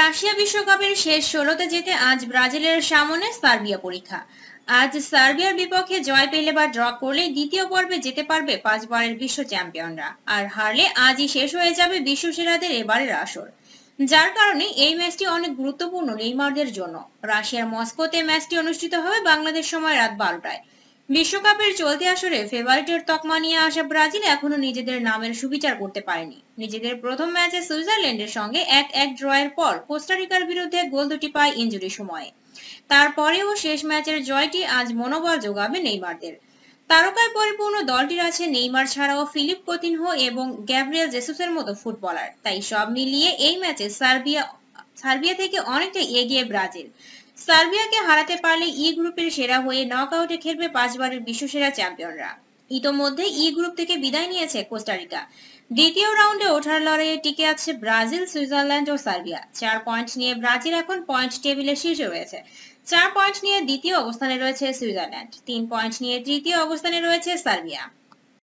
Russia বিশ্বকাপের শেষ ষোলোতে যেতে আজ ব্রাজিলের সামনে সার্বিয়া পরীক্ষা আজ সার্বিয়ার বিপক্ষে জয় পেলে বা ড্র করলে দ্বিতীয় পর্বে যেতে পারবে পাঁচবারের বিশ্ব চ্যাম্পিয়নরা আর হারলে আজই শেষ হয়ে যাবে বিশ্ব সেরাদের এবারের আসর যার কারণে এই ম্যাচটি অনেক গুরুত্বপূর্ণ নেইমারদের জন্য রাশিয়ার মস্কোতে ম্যাচটি অনুষ্ঠিত হবে বাংলাদেশ সময় রাত বারোটায় বিশ্বকাপের চলতি আসরে ফেভারিটের তকমা নিয়ে আসা ব্রাজিল এখনো নিজেদের নামের সুবিচার করতে পারেনি নিজেদের প্রথম ম্যাচে সুইজারল্যান্ডের সঙ্গে এক এক ড্রয়ের পর কোস্টারিকার বিরুদ্ধে গোল দুটি পায় ইঞ্জুরি সময়ে তারপরেও শেষ ম্যাচের জয়টি আজ মনোবল যোগাবে নেইমারদের তারকায় পরিপূর্ণ দলটির আছে নেইমার ছাড়াও ফিলিপ কোতিনহ এবং গ্যাব্রিয়াল জেসুসের মতো ফুটবলার তাই সব মিলিয়ে এই ম্যাচে সার্বিয়া সার্বিয়া থেকে অনেকটা এগিয়ে ব্রাজিল সার্বিয়াকে হারাতে পারলে ই গ্রুপের সেরা হয়ে নক আউটে খেলবে পাঁচবারের বিশ্বসেরা চ্যাম্পিয়নরা ইতোমধ্যে ই e গ্রুপ থেকে বিদায় নিয়েছে কোস্টারিকা দ্বিতীয় রাউন্ডে ওঠার লড়াইয়ে টিকে আছে ব্রাজিল সুইজারল্যান্ড ও সার্বিয়া চার পয়েন্ট নিয়ে ব্রাজিল এখন পয়েন্ট টেবিলে শীর্ষে রয়েছে চার পয়েন্ট নিয়ে দ্বিতীয় অবস্থানে রয়েছে সুইজারল্যান্ড তিন পয়েন্ট নিয়ে তৃতীয় অবস্থানে রয়েছে সার্বিয়া